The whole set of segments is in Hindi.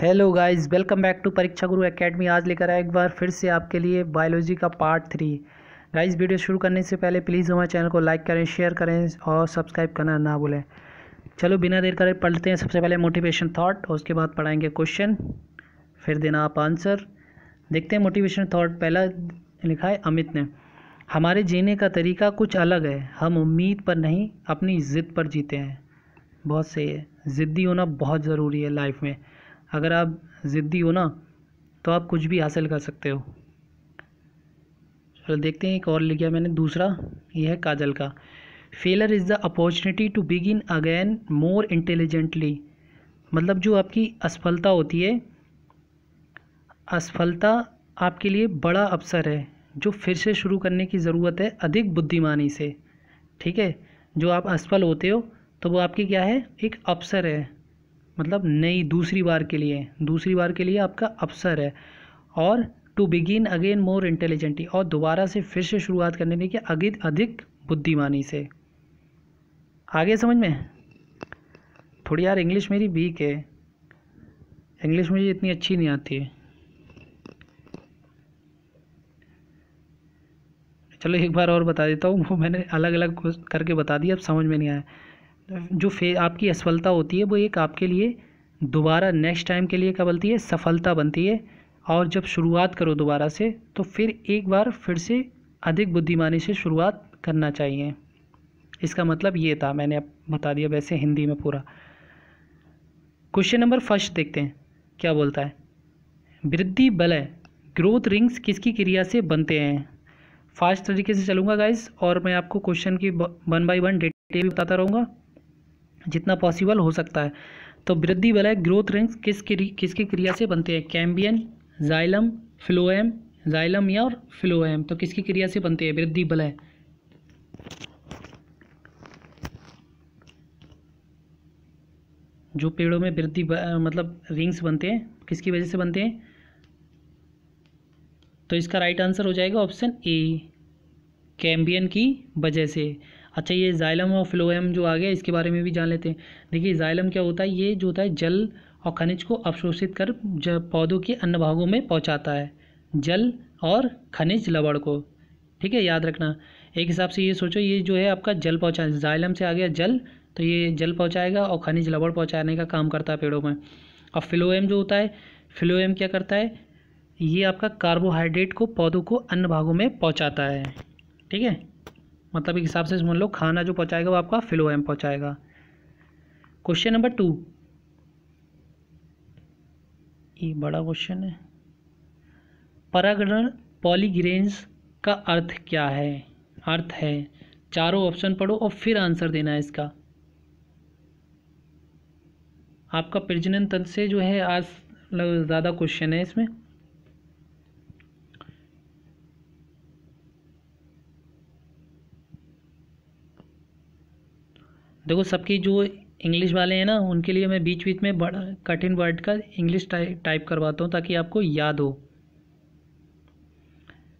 hello guys welcome back to Pariksha Guru academy आज लेकर आए एक बार फिर से आपके लिए बायोलॉजी का पार्ट थ्री गाइस वीडियो शुरू करने से पहले प्लीज़ हमारे चैनल को लाइक करें शेयर करें और सब्सक्राइब करना ना भूलें चलो बिना देर करें पढ़ते हैं सबसे पहले मोटिवेशन थाट उसके बाद पढ़ाएंगे क्वेश्चन फिर देना आप आंसर देखते हैं मोटिवेशन थाट पहला लिखा है अमित ने हमारे जीने का तरीका कुछ अलग है हम उम्मीद पर नहीं अपनी ज़िद पर जीते हैं बहुत सही है ज़िद्दी होना बहुत ज़रूरी है लाइफ में अगर आप ज़िद्दी हो ना तो आप कुछ भी हासिल कर सकते हो चलो देखते हैं एक और लिखा मैंने दूसरा ये है काजल का failure is the opportunity to begin again more intelligently मतलब जो आपकी असफलता होती है असफलता आपके लिए बड़ा अवसर है जो फिर से शुरू करने की ज़रूरत है अधिक बुद्धिमानी से ठीक है जो आप असफल होते हो तो वो आपकी क्या है एक अवसर है मतलब नई दूसरी बार के लिए दूसरी बार के लिए आपका अवसर है और to begin again more intelligently और दोबारा से फिर से शुरुआत करने की अधिक अधिक बुद्धिमानी से आगे समझ में थोड़ी यार इंग्लिश मेरी वीक है इंग्लिश मुझे इतनी अच्छी नहीं आती है चलो एक बार और बता देता हूँ वो मैंने अलग अलग करके बता दिया अब समझ में नहीं आया जो फे आपकी असफलता होती है वो एक आपके लिए दोबारा नेक्स्ट टाइम के लिए क्या बनती है सफलता बनती है और जब शुरुआत करो दोबारा से तो फिर एक बार फिर से अधिक बुद्धिमानी से शुरुआत करना चाहिए इसका मतलब ये था मैंने अब बता दिया वैसे हिंदी में पूरा क्वेश्चन नंबर फर्स्ट देखते हैं क्या बोलता है वृद्धि बलय ग्रोथ रिंग्स किसकी क्रिया से बनते हैं फास्ट तरीके से चलूँगा गाइज और मैं आपको क्वेश्चन की वन बाई वन डिटेल बताता रहूँगा जितना पॉसिबल हो सकता है तो वृद्धि वलय ग्रोथ रिंग्स किस किसकी क्रिया से बनते हैं कैम्बियन जाइलम फ्लोएम जाइलम या और फ्लोएम तो किसकी क्रिया से बनते हैं वृद्धि वलय जो पेड़ों में वृद्धि मतलब रिंग्स बनते हैं किसकी वजह से बनते हैं तो इसका राइट आंसर हो जाएगा ऑप्शन ए कैम्बियन की वजह से अच्छा ये जाइलम और फ्लोएम जो आ गया इसके बारे में भी जान लेते हैं देखिए जाइलम क्या होता है ये जो होता है जल और खनिज को अवशोषित कर पौधों के अन्य भागों में पहुँचाता है जल और खनिज लवड़ को ठीक है याद रखना एक हिसाब से ये सोचो ये जो है आपका जल पहुँचा जाइलम से आ गया जल तो ये जल पहुँचाएगा और खनिज लवड़ पहुँचाने का काम करता है पेड़ों में और फ्लोएम जो होता है फ्लोएम क्या करता है ये आपका कार्बोहाइड्रेट को पौधों को अन्य भागों में पहुँचाता है ठीक है मतलब एक हिसाब से मान लो खाना जो पहुँचाएगा वो आपका एम पहुँचाएगा क्वेश्चन नंबर टू ये बड़ा क्वेश्चन है परागण पॉलीग्रेन्स का अर्थ क्या है अर्थ है चारों ऑप्शन पढ़ो और फिर आंसर देना है इसका आपका प्रजनन तंत्र से जो है आज ज़्यादा क्वेश्चन है इसमें देखो सबकी जो इंग्लिश वाले हैं ना उनके लिए मैं बीच बीच में बड़ा कठिन वर्ड का इंग्लिश टाइप टाइप करवाता हूँ ताकि आपको याद हो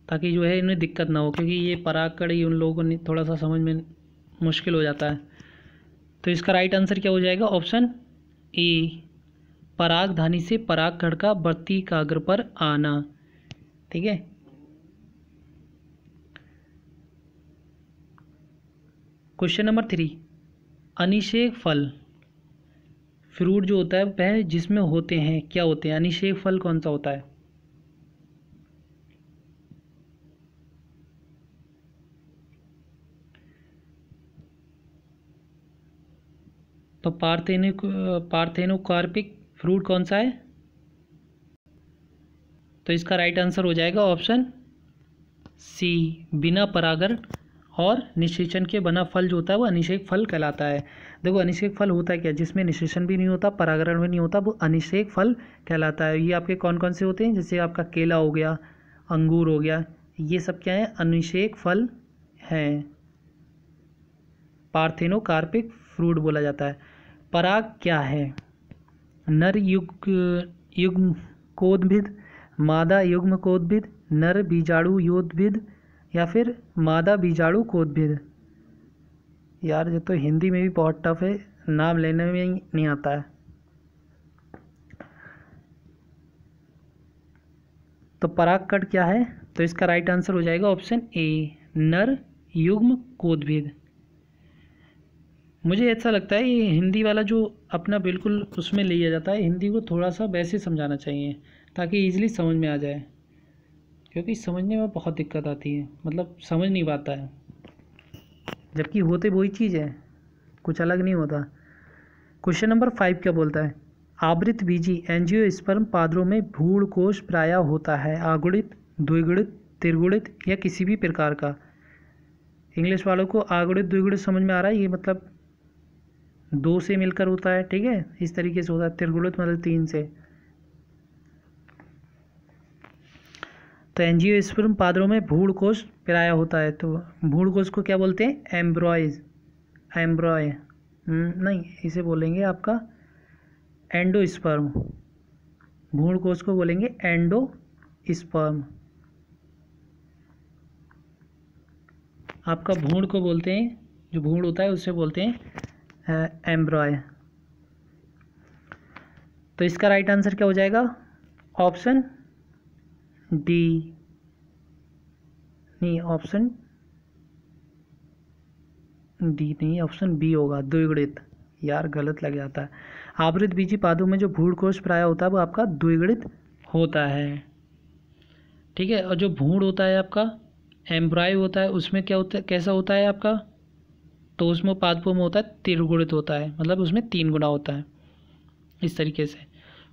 ताकि जो है इन्हें दिक्कत ना हो क्योंकि ये ही उन लोगों ने थोड़ा सा समझ में मुश्किल हो जाता है तो इसका राइट आंसर क्या हो जाएगा ऑप्शन ए धानी से पराग खड़ का बढ़ती कागर पर आना ठीक है क्वेश्चन नंबर थ्री अनिशेक फल फ्रूट जो होता है वह जिसमें होते हैं क्या होते हैं अनिशेक फल कौन सा होता है तो पार्थेनो पार्थेनोकार्पिक फ्रूट कौन सा है तो इसका राइट आंसर हो जाएगा ऑप्शन सी बिना परागण और निषेचन के बना फल जो होता है वो अनिषेक फल कहलाता है देखो अनिषेक फल होता है क्या जिसमें निषेचन भी नहीं होता परागरण भी नहीं होता वो अनिषेक फल कहलाता है ये आपके कौन कौन से होते हैं जैसे आपका केला हो गया अंगूर हो गया ये सब क्या है अनिषेक फल हैं पार्थेनोकार्पिक फ्रूट बोला जाता है पराग क्या है नर युग युग्म कोदभिद मादा युग्म कोदभिद नर बीजाणु योद्भिद या फिर मादा बीजाणु कोदभिद यार ये तो हिंदी में भी बहुत टफ है नाम लेने में ही नहीं आता है तो परागकट क्या है तो इसका राइट आंसर हो जाएगा ऑप्शन ए नर युग्म कोदभिद मुझे ऐसा लगता है ये हिंदी वाला जो अपना बिल्कुल उसमें लिया जाता है हिंदी को थोड़ा सा वैसे समझाना चाहिए ताकि ईजिली समझ में आ जाए क्योंकि समझने में बहुत दिक्कत आती है मतलब समझ नहीं पाता है जबकि होते वही चीज़ है कुछ अलग नहीं होता क्वेश्चन नंबर फाइव क्या बोलता है आवृत बीजी एनजीओ स्पर्म पादरों में भूड़ कोश प्राय होता है आगुणित द्विगुणित त्रिगुणित या किसी भी प्रकार का इंग्लिश वालों को आगुणित द्विगुणित समझ में आ रहा है ये मतलब दो से मिलकर होता है ठीक है इस तरीके से होता है त्रिगुणित मतलब तीन से तो एनजीओ स्पर्म पादरों में भूड़ कोष पिराया होता है तो भूड़ कोष को क्या बोलते हैं एम्ब्रॉयज एम्ब्रॉय हम्म, नहीं इसे बोलेंगे आपका एंडोस्पर्म भूड़ कोष को बोलेंगे एंडो स्पर्म आपका भूड़ को बोलते हैं जो भूड़ होता है उसे बोलते हैं एम्ब्रॉय तो इसका राइट आंसर क्या हो जाएगा ऑप्शन डी नहीं ऑप्शन डी नहीं ऑप्शन बी होगा द्विगणित यार गलत लग जाता है आवृत बीजी पादों में जो भूड़ कोष प्राय होता है वो आपका द्विगणित होता है ठीक है और जो भूड़ होता है आपका एम्ब्राय होता है उसमें क्या होता है कैसा होता है आपका तो उसमें पादपों में होता है त्रिगुणित होता है मतलब उसमें तीन गुणा होता है इस तरीके से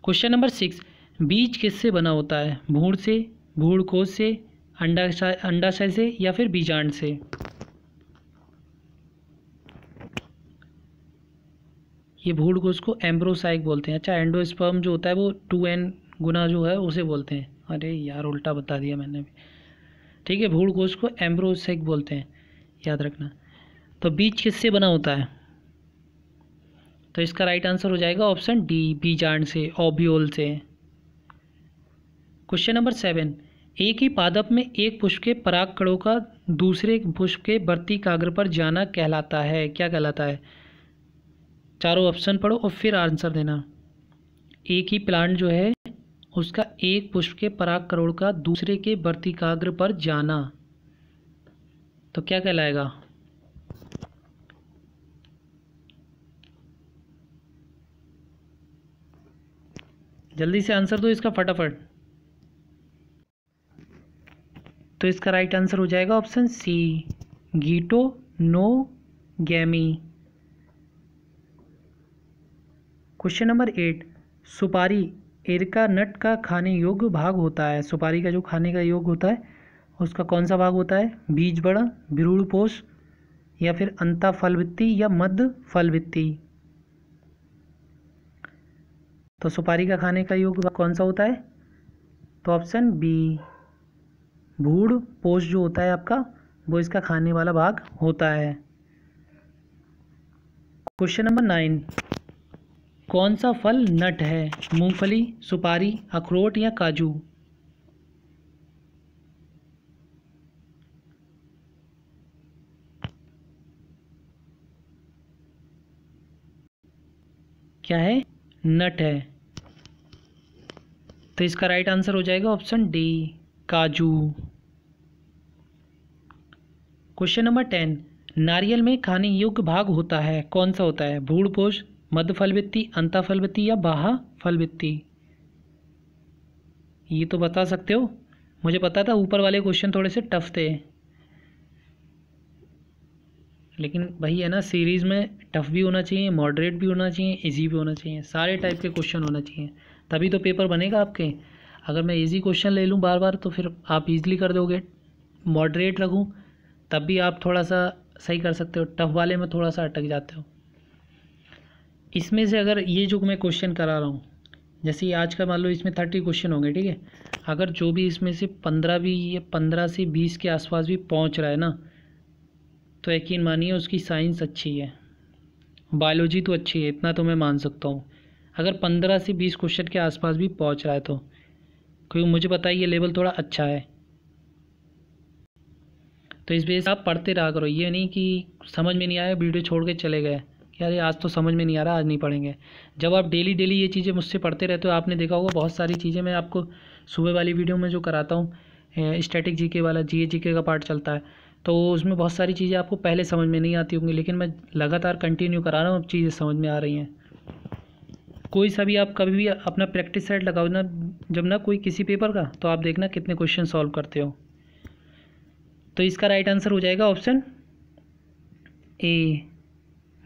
क्वेश्चन नंबर सिक्स बीज किससे बना होता है भूड़ से भूड़ कोष से अंडाशय अंडाशय से या फिर बीजांड से ये भूड़ कोष को एम्ब्रोसाइक बोलते हैं अच्छा एंडोस्पर्म जो होता है वो टू एन गुना जो है उसे बोलते हैं अरे यार उल्टा बता दिया मैंने भी ठीक है भूड़ कोष को एम्ब्रोसाइक बोलते हैं याद रखना तो बीज किससे बना होता है तो इसका राइट आंसर हो जाएगा ऑप्शन डी बीजांड से ओबियोल से क्वेश्चन नंबर सेवन एक ही पादप में एक पुष्प के पराग कणों का दूसरे पुष्प के बढ़ती काग्र पर जाना कहलाता है क्या कहलाता है चारों ऑप्शन पढ़ो और फिर आंसर देना एक ही प्लांट जो है उसका एक पुष्प के पराग करोड़ का दूसरे के बढ़ती काग्र पर जाना तो क्या कहलाएगा जल्दी से आंसर दो इसका फटाफट तो इसका राइट आंसर हो जाएगा ऑप्शन सी गीटो नो गैमी क्वेश्चन नंबर एट सुपारी एरिका नट का खाने योग्य भाग होता है सुपारी का जो खाने का योग होता है उसका कौन सा भाग होता है बीज बड़ा भ्रूणपोष या फिर अंता फलवित्ती या मध्य फलवित्ती तो सुपारी का खाने का योग कौन सा होता है तो ऑप्शन बी भूड पोष जो होता है आपका वो इसका खाने वाला भाग होता है क्वेश्चन नंबर नाइन कौन सा फल नट है मूंगफली सुपारी अखरोट या काजू क्या है नट है तो इसका राइट आंसर हो जाएगा ऑप्शन डी काजू क्वेश्चन नंबर टेन नारियल में खाने योग्य भाग होता है कौन सा होता है पोष मध्य फलवित्ती अंता फलवित्ती या बाहा फलवित्ती ये तो बता सकते हो मुझे पता था ऊपर वाले क्वेश्चन थोड़े से टफ थे लेकिन भाई है ना सीरीज़ में टफ भी होना चाहिए मॉडरेट भी होना चाहिए इजी भी होना चाहिए सारे टाइप के क्वेश्चन होना चाहिए तभी तो पेपर बनेगा आपके अगर मैं इजी क्वेश्चन ले लूँ बार बार तो फिर आप इजीली कर दोगे मॉडरेट रखूँ तब भी आप थोड़ा सा सही कर सकते हो टफ वाले में थोड़ा सा अटक जाते हो इसमें से अगर ये जो मैं क्वेश्चन करा रहा हूँ जैसे आज का मान लो इसमें थर्टी क्वेश्चन होंगे ठीक है अगर जो भी इसमें से पंद्रह भी या पंद्रह से बीस के आसपास भी पहुँच रहा है ना तो यकीन मानिए उसकी साइंस अच्छी है बायोलॉजी तो अच्छी है इतना तो मैं मान सकता हूँ अगर पंद्रह से बीस क्वेश्चन के आसपास भी पहुँच रहा है तो क्योंकि मुझे पता है ये लेवल थोड़ा अच्छा है तो इस वजह से आप पढ़ते रहा करो ये नहीं कि समझ में नहीं आया वीडियो छोड़ के चले गए यार आज तो समझ में नहीं आ रहा आज नहीं पढ़ेंगे जब आप डेली डेली ये चीज़ें मुझसे पढ़ते रहते हो आपने देखा होगा बहुत सारी चीज़ें मैं आपको सुबह वाली वीडियो में जो कराता हूँ स्टैटिक जीके वाला जीए जीके का पार्ट चलता है तो उसमें बहुत सारी चीज़ें आपको पहले समझ में नहीं आती होंगी लेकिन मैं लगातार कंटिन्यू करा रहा हूँ अब चीज़ें समझ में आ रही हैं कोई सा भी आप कभी भी अपना प्रैक्टिस सेट लगाओ ना जब ना कोई किसी पेपर का तो आप देखना कितने क्वेश्चन सॉल्व करते हो तो इसका राइट आंसर हो जाएगा ऑप्शन ए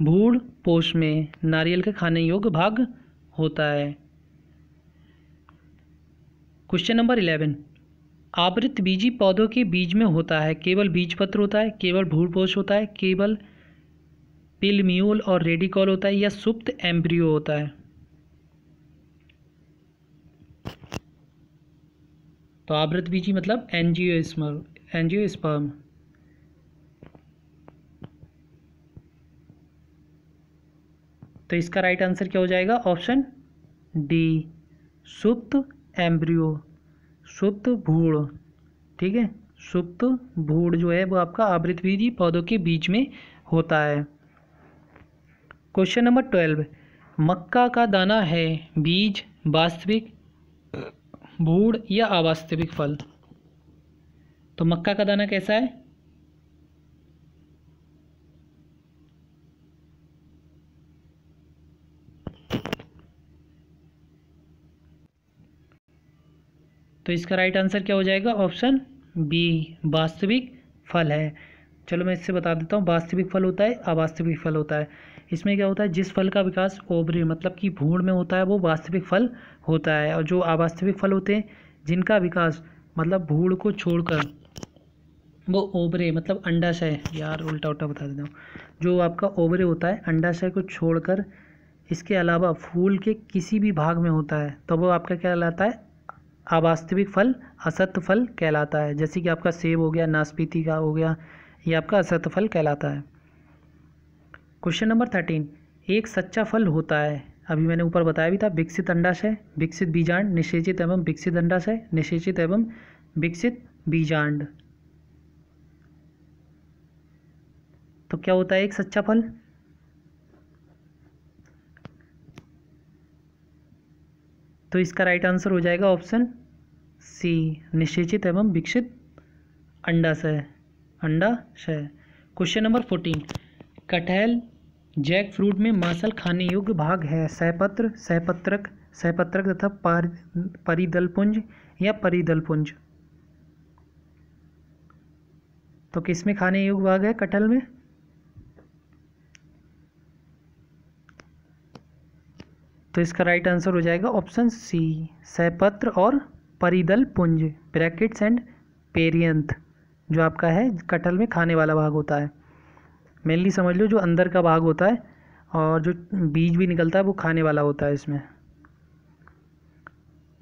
भूड़ पोष में नारियल के खाने योग्य भाग होता है क्वेश्चन नंबर इलेवन आवृत बीजी पौधों के बीज में होता है केवल बीज पत्र होता है केवल भूड़ पोष होता है केवल पिलम्यूल और रेडिकॉल होता है या सुप्त एम्ब्रियो होता है तो आवृत बीजी मतलब एनजीओ स्पर्म तो इसका राइट आंसर क्या हो जाएगा ऑप्शन डी सुप्त एम्ब्रियो सुप्त भूड़ ठीक है सुप्त भूड़ जो है वो आपका आवृत बीजी पौधों के बीच में होता है क्वेश्चन नंबर ट्वेल्व मक्का का दाना है बीज वास्तविक भूड़ या अवास्तविक फल तो मक्का का दाना कैसा है तो इसका राइट आंसर क्या हो जाएगा ऑप्शन बी वास्तविक फल है चलो मैं इससे बता देता हूँ वास्तविक फल होता है अवास्तविक फल होता है इसमें क्या होता है जिस फल का विकास ओबरी मतलब कि भूण में होता है वो वास्तविक फल होता है और जो अवास्तविक फल होते हैं जिनका विकास मतलब भूड़ को छोड़कर वो ओबरे मतलब अंडाशय यार उल्टा उल्टा बता देता हूँ जो आपका ओबरे होता है अंडाशय को छोड़कर इसके अलावा फूल के किसी भी भाग में होता है तो वो आपका क्या कहलाता है अवास्तविक फल असत्य फल कहलाता है जैसे कि आपका सेब हो गया नाशपीति का हो गया ये आपका असत्य फल कहलाता है क्वेश्चन नंबर थर्टीन एक सच्चा फल होता है अभी मैंने ऊपर बताया भी था विकसित अंडाशय विकसित बीजांड निषेचित एवं विकसित अंडाशय निषेचित एवं विकसित बीजांड तो क्या होता है एक सच्चा फल तो इसका राइट आंसर हो जाएगा ऑप्शन सी निषेचित एवं विकसित अंडाशय अंडाशय क्वेश्चन नंबर फोर्टीन कटहल जैक फ्रूट में मांसल खाने योग्य भाग है सहपत्र सहपत्रक सहपत्रक तथा परिदलपुंज या परिदलपुंज तो किस में खाने योग्य भाग है कटहल में तो इसका राइट आंसर हो जाएगा ऑप्शन सी सहपत्र और परिदल पुंज ब्रैकेट्स एंड पेरियंथ जो आपका है कटहल में खाने वाला भाग होता है मेनली समझ लो जो अंदर का भाग होता है और जो बीज भी निकलता है वो खाने वाला होता है इसमें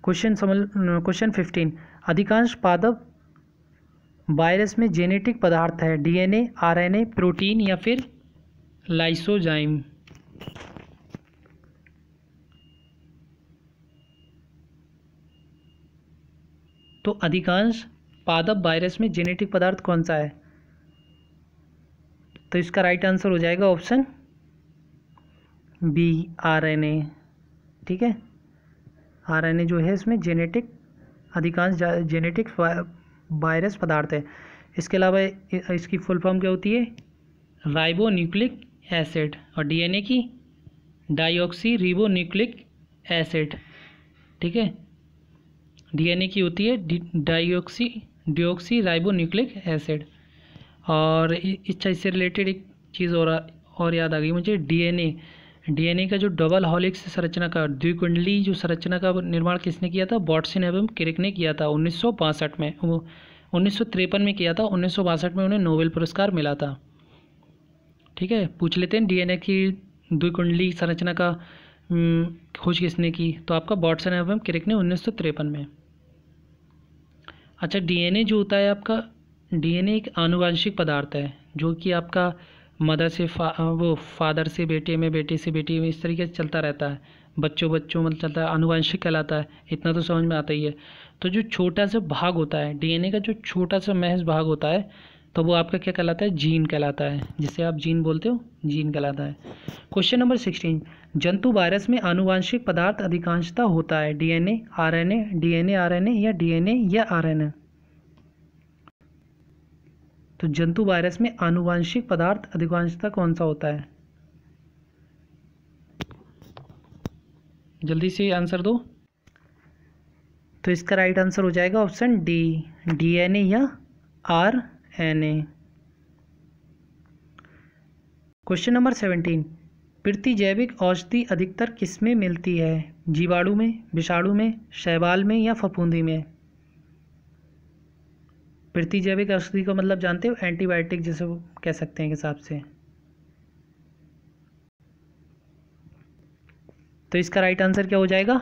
क्वेश्चन समझ क्वेश्चन फिफ्टीन अधिकांश पादप वायरस में जेनेटिक पदार्थ है डीएनए आरएनए प्रोटीन या फिर लाइसोजाइम तो अधिकांश पादप वायरस में जेनेटिक पदार्थ कौन सा है तो इसका राइट आंसर हो जाएगा option B R N A ठीक है आर एन ए जो है इसमें जेनेटिक अधिकांश जेनेटिक वायरस पदार्थ है इसके अलावा इसकी फुल फॉर्म क्या होती है राइबो न्यूक्लिक एसिड और डीएनए की डाइऑक्सी रिबो न्यूक्लिक एसिड ठीक है डीएनए की होती है deoxy ribo nucleic acid और इच्छा इससे रिलेटेड एक चीज़ और और याद आ गई मुझे डीएनए डीएनए का जो डबल हॉलिक्स संरचना का द्विकुंडली जो संरचना का निर्माण किसने किया था बॉटसिन एवं क्रिक ने किया था उन्नीस में वो उन्नीस में किया था उन्नीस में उन्हें नोबेल पुरस्कार मिला था ठीक है पूछ लेते हैं डीएनए की द्विकुंडली संरचना का खोज किसने की तो आपका बॉटसन एवं क्रिक ने उन्नीस में अच्छा डीएनए जो होता है आपका डीएनए एक आनुवंशिक पदार्थ है जो कि आपका मदर से फा वो फादर से बेटे में बेटे से बेटी में इस तरीके से चलता रहता है बच्चों बच्चों मतलब चलता है आनुवंशिक कहलाता है इतना तो समझ में आता ही है तो जो छोटा सा भाग होता है डीएनए का जो छोटा सा महज भाग होता है तो वो आपका क्या कहलाता है जीन कहलाता है जिसे आप जीन बोलते हो जीन कहलाता है क्वेश्चन नंबर सिक्सटीन जंतु वायरस में आनुवंशिक पदार्थ अधिकांशता होता है डीएनए आरएनए डीएनए आरएनए या डीएनए या आरएनए तो जंतु वायरस में आनुवांशिक पदार्थ अधिकांशता कौन सा होता है जल्दी से आंसर दो तो इसका राइट आंसर हो जाएगा ऑप्शन डी डीएनए या R N A question number seventeen प्रति जैविक औषधि अधिकतर किस में मिलती है जीवाणु में विषाणु में शैवाल में या फफूंदी में प्रतिजैविक औषधि को मतलब जानते हो एंटीबायोटिक जैसे वो कह सकते हैं हिसाब से तो इसका राइट आंसर क्या हो जाएगा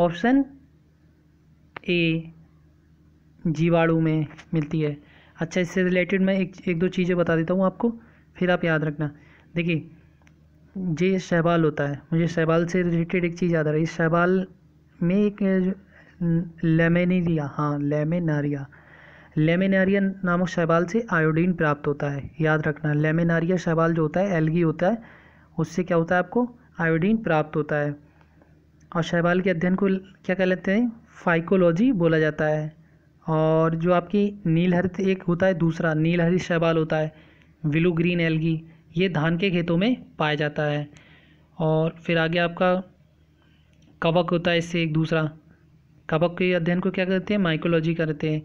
ऑप्शन ए जीवाणु में मिलती है अच्छा इससे रिलेटेड मैं एक एक दो चीज़ें बता देता हूँ आपको फिर आप याद रखना देखिए जे शहबाल होता है मुझे शहबाल से रिलेटेड एक चीज़ याद आ रही है शहबाल में एक लेमेनेरिया हाँ लेमेनारिया लेमेनारिया नामक शैवाल से आयोडीन प्राप्त होता है याद रखना लेमेनारिया शैवाल जो होता है एलगी होता है उससे क्या होता है आपको आयोडीन प्राप्त होता है और शैवाल के अध्ययन को क्या कह लेते हैं फाइकोलॉजी बोला जाता है और जो आपकी नीलहरित एक होता है दूसरा नीलहरित शैवाल होता है विलू ग्रीन एलगी ये धान के खेतों में पाया जाता है और फिर आगे आपका कवक होता है इससे एक दूसरा कवक के अध्ययन को क्या करते हैं माइकोलॉजी करते हैं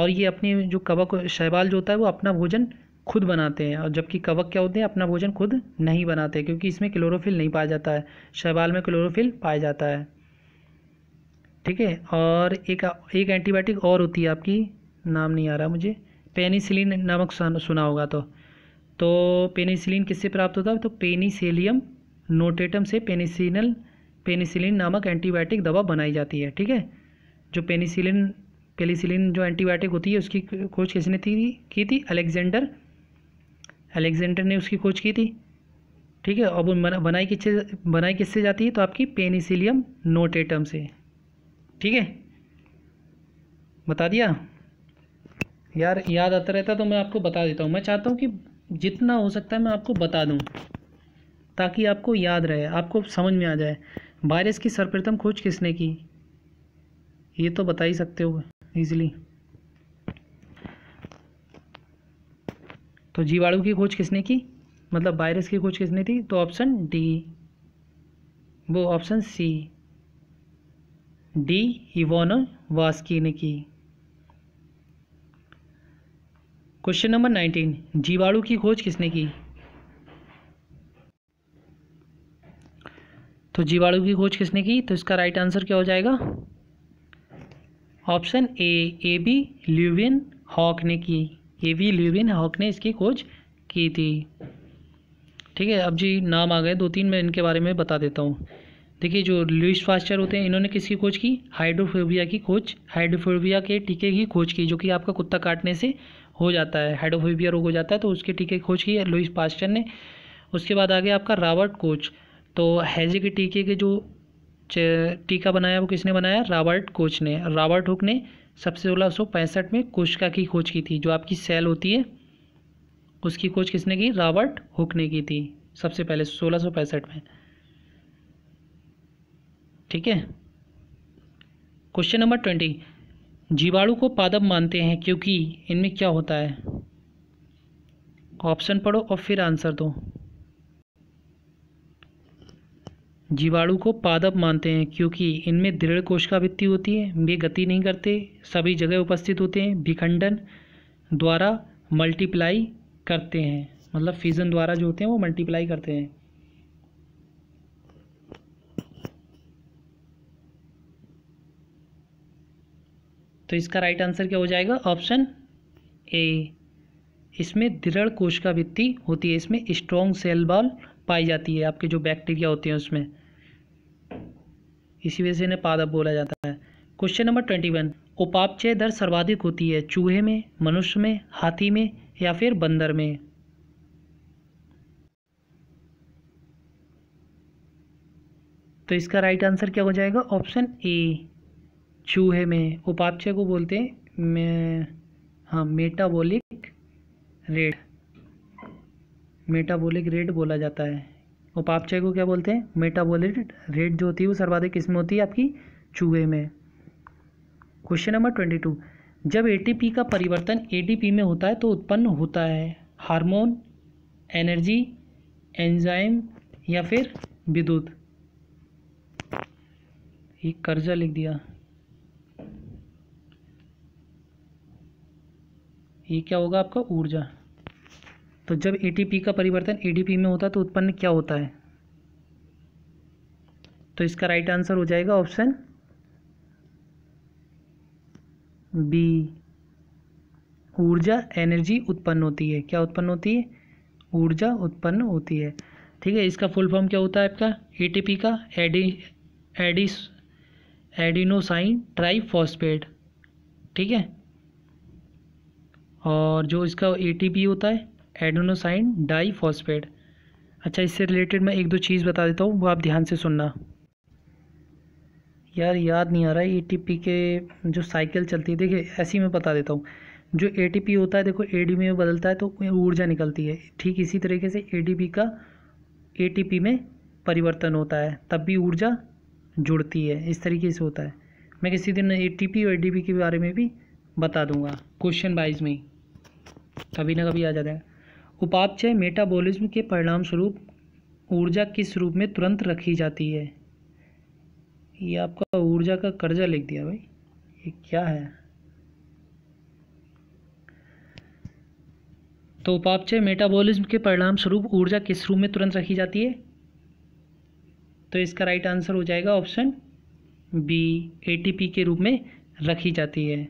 और ये अपनी जो कवक शैवाल जो होता है वो अपना भोजन खुद बनाते हैं और जबकि कवक क्या होते हैं अपना भोजन खुद नहीं बनाते क्योंकि इसमें क्लोरोफिल नहीं पाया जाता है शैवाल में क्लोरोफिल पाया जाता है ठीक है और एक एक एंटीबायोटिक और होती है आपकी नाम नहीं आ रहा मुझे पेनिसिलिन नामक सुना होगा तो तो पेनिसिलिन किससे प्राप्त होता है तो पेनिसेलियम नोटेटम से पेनिसिनल पेनिसिलिन नामक एंटीबायोटिक दवा बनाई जाती है ठीक है जो पेनिसिलिन पेनिसिलिन जो एंटीबायोटिक होती है उसकी खोज किसने थी की थी अलेक्जेंडर अलेक्जेंडर ने उसकी खोज की थी ठीक है अब बनाई किससे बनाई किससे जाती है तो आपकी पेनिसिलियम नोटेटम से ठीक है बता दिया यार याद आता रहता तो मैं आपको बता देता हूँ मैं चाहता हूँ कि जितना हो सकता है मैं आपको बता दूँ ताकि आपको याद रहे आपको समझ में आ जाए वायरस की सर्वप्रथम खोज किसने की ये तो बता ही सकते हो इजीली तो जीवाणु की खोज किसने की मतलब वायरस की खोज किसने थी तो ऑप्शन डी वो option C D Ivanovsky ने की क्वेश्चन नंबर नाइनटीन जीवाणु की खोज किसने की तो जीवाणु की खोज किसने की तो इसका राइट आंसर क्या हो जाएगा option A A B Leeuwenhoek ने की ए बी ल्यूविन हॉक ने इसकी खोज की थी ठीक है अब जी नाम आ गए दो तीन मैं इनके बारे में बता देता हूँ देखिए जो लुइस फास्टर होते हैं इन्होंने किसकी खोज की हाइड्रोफोबिया की खोज हाइड्रोफोबिया के टीके की खोज की जो कि आपका कुत्ता काटने से हो जाता है हाइड्रोफोबिया रोग हो जाता है तो उसके टीके की खोज की लुइस फास्टर ने उसके बाद आ गया आपका रॉबर्ट कोच तो हैजे के टीके के जो टीका बनाया वो किसने बनाया रॉबर्ट कोच ने रॉबर्ट हुक ने सबसे सोलह में कोशिका की खोज की थी जो आपकी सेल होती है उसकी खोज किसने की रॉबर्ट हुक ने की थी सबसे पहले सोलह में ठीक है क्वेश्चन नंबर ट्वेंटी जीवाणु को पादप मानते हैं क्योंकि इनमें क्या होता है ऑप्शन पढ़ो और फिर आंसर दो जीवाणु को पादप मानते हैं क्योंकि इनमें दृढ़ कोशिका भित्ति होती है वे गति नहीं करते सभी जगह उपस्थित होते हैं विखंडन द्वारा मल्टीप्लाई करते हैं मतलब फीजन द्वारा जो होते हैं वो मल्टीप्लाई करते हैं तो इसका राइट आंसर क्या हो जाएगा ऑप्शन ए इसमें दृढ़ कोशिका भित्ति होती है इसमें स्ट्रॉन्ग सेल बॉल पाई जाती है आपके जो बैक्टीरिया होते हैं उसमें इसी वजह से इन्हें पादप बोला जाता है क्वेश्चन नंबर ट्वेंटी वन उपापचय दर सर्वाधिक होती है चूहे में मनुष्य में हाथी में या फिर बंदर में तो इसका राइट आंसर क्या हो जाएगा ऑप्शन ए चूहे में उपापचय को बोलते हैं मे, हाँ मेटाबोलिक रेट मेटाबोलिक रेट बोला जाता है उपापचय को क्या बोलते हैं मेटाबोलिट रेट जो होती है वो सर्वाधिक किसमें होती है आपकी चूहे में क्वेश्चन नंबर ट्वेंटी टू जब एटीपी का परिवर्तन एटीपी में होता है तो उत्पन्न होता है हार्मोन एनर्जी एंजाइम या फिर विद्युत ये कर्जा लिख दिया ये क्या होगा आपका ऊर्जा तो जब ए का परिवर्तन ए में होता है तो उत्पन्न क्या होता है तो इसका राइट आंसर हो जाएगा ऑप्शन बी ऊर्जा एनर्जी उत्पन्न होती है क्या उत्पन्न होती है ऊर्जा उत्पन्न होती है ठीक है इसका फुल फॉर्म क्या होता है आपका एटीपी का एडी एडिस एडिनोसाइन ट्राइफॉस्फेट ठीक है और जो इसका एटीपी होता है एडोनोसाइन डाई फॉस्फेट अच्छा इससे रिलेटेड मैं एक दो चीज़ बता देता हूँ वो आप ध्यान से सुनना यार याद नहीं आ रहा है ए के जो साइकिल चलती है देखिए ऐसी मैं बता देता हूँ जो ए होता है देखो ए में बदलता है तो ऊर्जा निकलती है ठीक इसी तरीके से ए का ए में परिवर्तन होता है तब भी ऊर्जा जुड़ती है इस तरीके से होता है मैं किसी दिन ए और ए के बारे में भी बता दूँगा क्वेश्चन वाइज में कभी ना कभी आ जाता है उपापचय मेटाबॉलिज्म के परिणाम स्वरूप ऊर्जा किस रूप में तुरंत रखी जाती है ये आपका ऊर्जा का कर्जा लिख दिया भाई ये क्या है तो उपापचय मेटाबॉलिज्म के परिणाम स्वरूप ऊर्जा किस रूप में तुरंत रखी जाती है तो इसका राइट आंसर हो जाएगा ऑप्शन बी एटीपी के रूप में रखी जाती है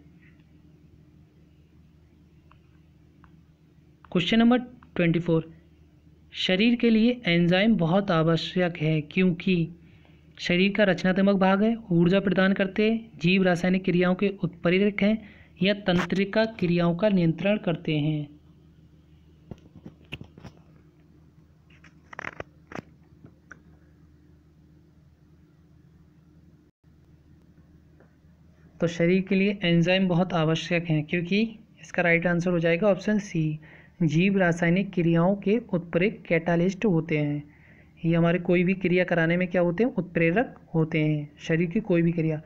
क्वेश्चन नंबर ट्वेंटी फोर शरीर के लिए एंजाइम बहुत आवश्यक है क्योंकि शरीर का रचनात्मक भाग है ऊर्जा प्रदान करते जीव रासायनिक क्रियाओं के उत्प्रेरक हैं या तंत्रिका क्रियाओं का नियंत्रण करते हैं तो शरीर के लिए एंजाइम बहुत आवश्यक हैं क्योंकि इसका राइट आंसर हो जाएगा ऑप्शन सी जीव रासायनिक क्रियाओं के उत्प्रेरक कैटालिस्ट होते हैं ये हमारे कोई भी क्रिया कराने में क्या होते हैं उत्प्रेरक होते हैं शरीर की कोई भी क्रिया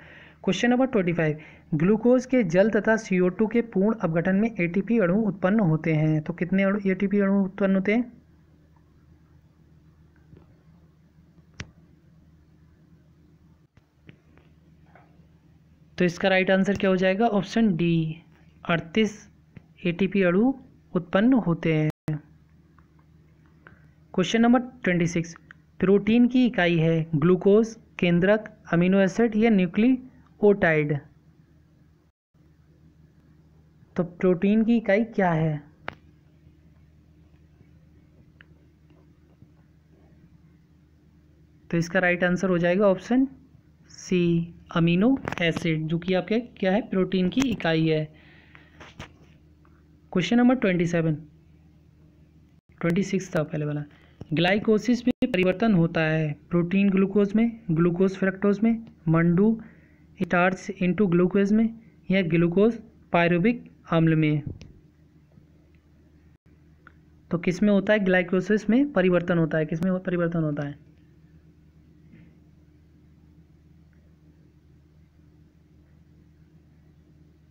question number twenty five glucose के जल तथा सी ओ टू के पूर्ण अपघटन में ए टी पी अणु उत्पन्न होते हैं तो कितने ए टी पी अणु उत्पन्न होते हैं तो इसका राइट आंसर क्या हो जाएगा ऑप्शन डी अड़तीस ए टी पी अणु उत्पन्न होते हैं question number twenty six protein की इकाई है ग्लूकोज केंद्रक अमीनो एसिड या न्यूक्लियोटाइड तो प्रोटीन की इकाई क्या है तो इसका राइट आंसर हो जाएगा ऑप्शन सी अमीनो एसिड जो कि आपके क्या है प्रोटीन की इकाई है question number twenty seven twenty six था पहले वाला ग्लाइकोसिस में परिवर्तन होता है प्रोटीन ग्लूकोज में ग्लूकोज फ्रक्टोज में मंडू स्टार्च इंटू ग्लूकोज में या ग्लूकोज पायरुबिक अम्ल में तो किस में होता है ग्लाइकोसिस में परिवर्तन होता है किस में परिवर्तन होता है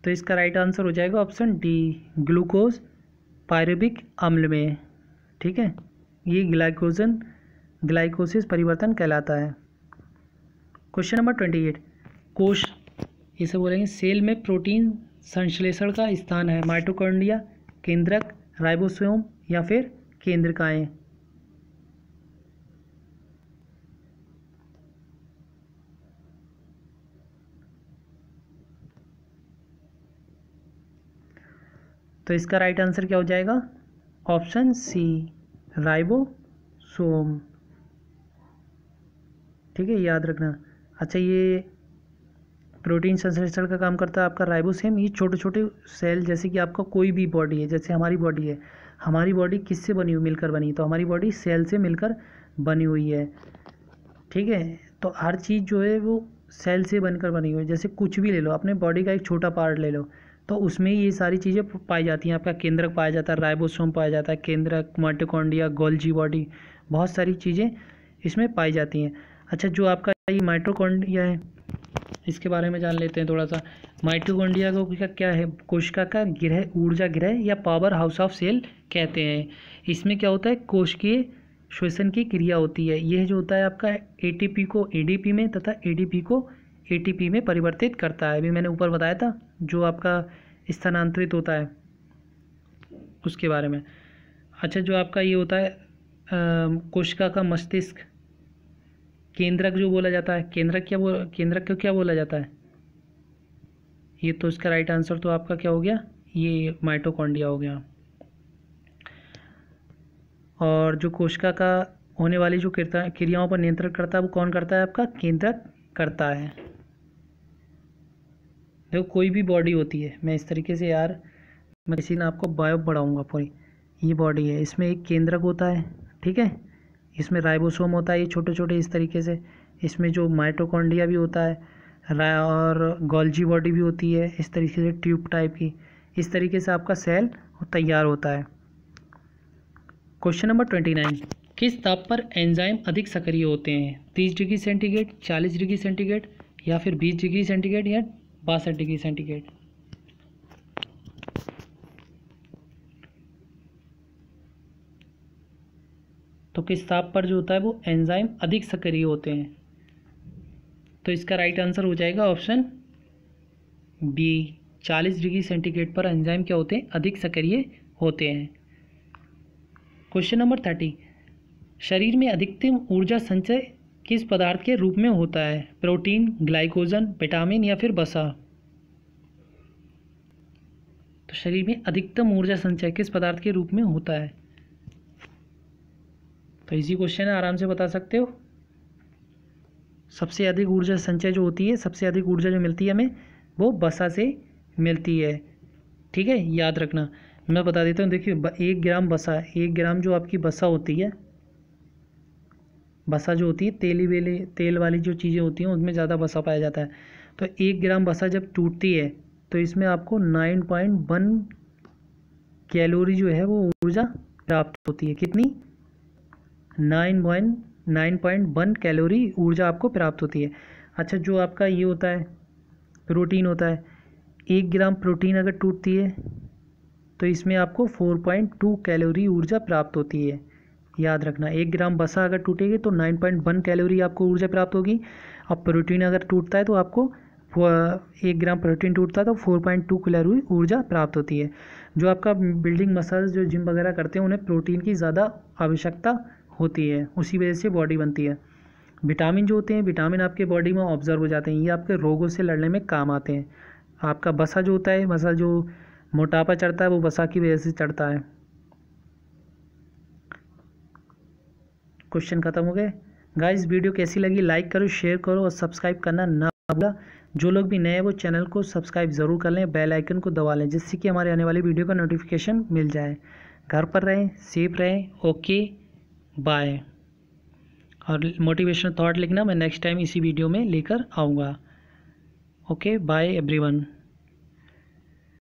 तो इसका राइट आंसर हो जाएगा ऑप्शन डी ग्लूकोज पायरबिक अम्ल में ठीक है ये ग्लाइकोजन ग्लाइकोसिस परिवर्तन कहलाता है क्वेश्चन नंबर ट्वेंटी एट कोश इसे बोलेंगे सेल में प्रोटीन संश्लेषण का स्थान है माइटोकॉन्ड्रिया केंद्रक राइबोसोम या फिर केंद्रकाएँ तो इसका राइट आंसर क्या हो जाएगा ऑप्शन सी राइबोसोम ठीक है याद रखना अच्छा ये प्रोटीन संश्लेषण का काम करता है आपका राइबोसेम ये छोटे छोटे सेल जैसे कि आपका कोई भी बॉडी है जैसे हमारी बॉडी है हमारी बॉडी किससे बनी हुई मिलकर बनी तो हमारी बॉडी सेल से मिलकर बनी हुई है ठीक है तो हर चीज़ जो है वो सेल से बनकर बनी हुई है जैसे कुछ भी ले लो अपने बॉडी का एक छोटा पार्ट ले लो तो उसमें ये सारी चीज़ें पाई जाती हैं आपका केंद्रक पाया जाता है राइबोसोम पाया जाता है केंद्रक माइटोकॉन्डिया गोल्जी बॉडी बहुत सारी चीज़ें इसमें पाई जाती हैं अच्छा जो आपका ये माइट्रोकॉन्डिया है इसके बारे में जान लेते हैं थोड़ा सा माइट्रोकॉन्डिया को क्या क्या है कोशिका का ग्रह ऊर्जा गृह या पावर हाउस ऑफ सेल कहते हैं इसमें क्या होता है कोश के श्वसन की क्रिया होती है यह जो होता है आपका एटीपी को एडीपी में तथा एडीपी को ए में परिवर्तित करता है अभी मैंने ऊपर बताया था जो आपका स्थानांतरित होता है उसके बारे में अच्छा जो आपका ये होता है कोशिका का मस्तिष्क केंद्रक जो बोला जाता है केंद्रक क्या बोल केंद्रक को क्या बोला जाता है ये तो इसका राइट आंसर तो आपका क्या हो गया ये माइटोकॉन्डिया हो गया और जो कोशिका का होने वाली जो क्रियाओं पर नियंत्रण करता है वो कौन करता है आपका केंद्रक करता है देखो कोई भी बॉडी होती है मैं इस तरीके से यार मैं किसी ने आपको बायो बढ़ाऊँगा पूरी ये बॉडी है इसमें एक केंद्रक होता है ठीक है इसमें राइबोसोम होता है ये छोटे छोटे इस तरीके से इसमें जो माइटोकॉन्ड्रिया भी होता है और गोल्जी बॉडी भी होती है इस तरीके से ट्यूब टाइप की इस तरीके से आपका सेल तैयार होता है क्वेश्चन नंबर ट्वेंटी नाइन किस ताप पर एंजाइम अधिक सक्रिय होते हैं तीस डिग्री सेंटीग्रेड चालीस डिग्री सेंटीग्रेड या फिर बीस डिग्री सेंटीग्रेड या बासठ डिग्री सेंटीग्रेड तो किस ताप पर जो होता है वो एंजाइम अधिक सक्रिय होते हैं तो इसका राइट आंसर हो जाएगा ऑप्शन बी चालीस डिग्री सेंटीग्रेड पर एंजाइम क्या होते हैं अधिक सक्रिय होते हैं क्वेश्चन नंबर थर्टी शरीर में अधिकतम ऊर्जा संचय किस पदार्थ के रूप में होता है प्रोटीन ग्लाइकोजन विटामिन या फिर बसा तो शरीर में अधिकतम ऊर्जा संचय किस पदार्थ के रूप में होता है तो इसी क्वेश्चन है आराम से बता सकते हो सबसे अधिक ऊर्जा संचय जो होती है सबसे अधिक ऊर्जा जो मिलती है हमें वो बसा से मिलती है ठीक है याद रखना मैं बता देता हूँ देखिए एक ग्राम बसा एक ग्राम जो आपकी बसा होती है बसा जो होती है तेली वेले तेल वाली जो चीज़ें होती हैं उनमें ज़्यादा बसा पाया जाता है तो एक ग्राम बसा जब टूटती है तो इसमें आपको नाइन पॉइंट वन कैलोरी जो है वो ऊर्जा प्राप्त होती है कितनी nine point nine point one calorie ऊर्जा आपको प्राप्त होती है अच्छा जो आपका ये होता है प्रोटीन होता है एक ग्राम प्रोटीन अगर टूटती है तो इसमें आपको फोर पॉइंट टू कैलोरी ऊर्जा प्राप्त होती है याद रखना एक ग्राम बसा अगर टूटेगी तो नाइन पॉइंट वन कैलोरी आपको ऊर्जा प्राप्त होगी और प्रोटीन अगर टूटता है तो आपको एक ग्राम प्रोटीन टूटता है तो फोर पॉइंट टू कैलोरी ऊर्जा प्राप्त होती है जो आपका बिल्डिंग मसल्स जो जिम वगैरह करते हैं उन्हें प्रोटीन की ज़्यादा आवश्यकता होती है उसी वजह से बॉडी बनती है विटामिन जो होते हैं विटामिन आपके बॉडी में ऑब्जर्व हो जाते हैं ये आपके रोगों से लड़ने में काम आते हैं आपका बसा जो होता है बसा जो मोटापा चढ़ता है वो बसा की वजह से चढ़ता है क्वेश्चन खत्म हो गए गाइस वीडियो कैसी लगी लाइक करो शेयर करो और सब्सक्राइब करना ना भूला जो लोग भी नए हैं वो चैनल को सब्सक्राइब ज़रूर कर लें बेल आइकन को दबा लें जिससे कि हमारे आने वाली वीडियो का नोटिफिकेशन मिल जाए घर पर रहें सेफ रहें ओके बाय और मोटिवेशनल थॉट लिखना मैं नेक्स्ट टाइम इसी वीडियो में लेकर आऊँगा ओके बाय एवरीवन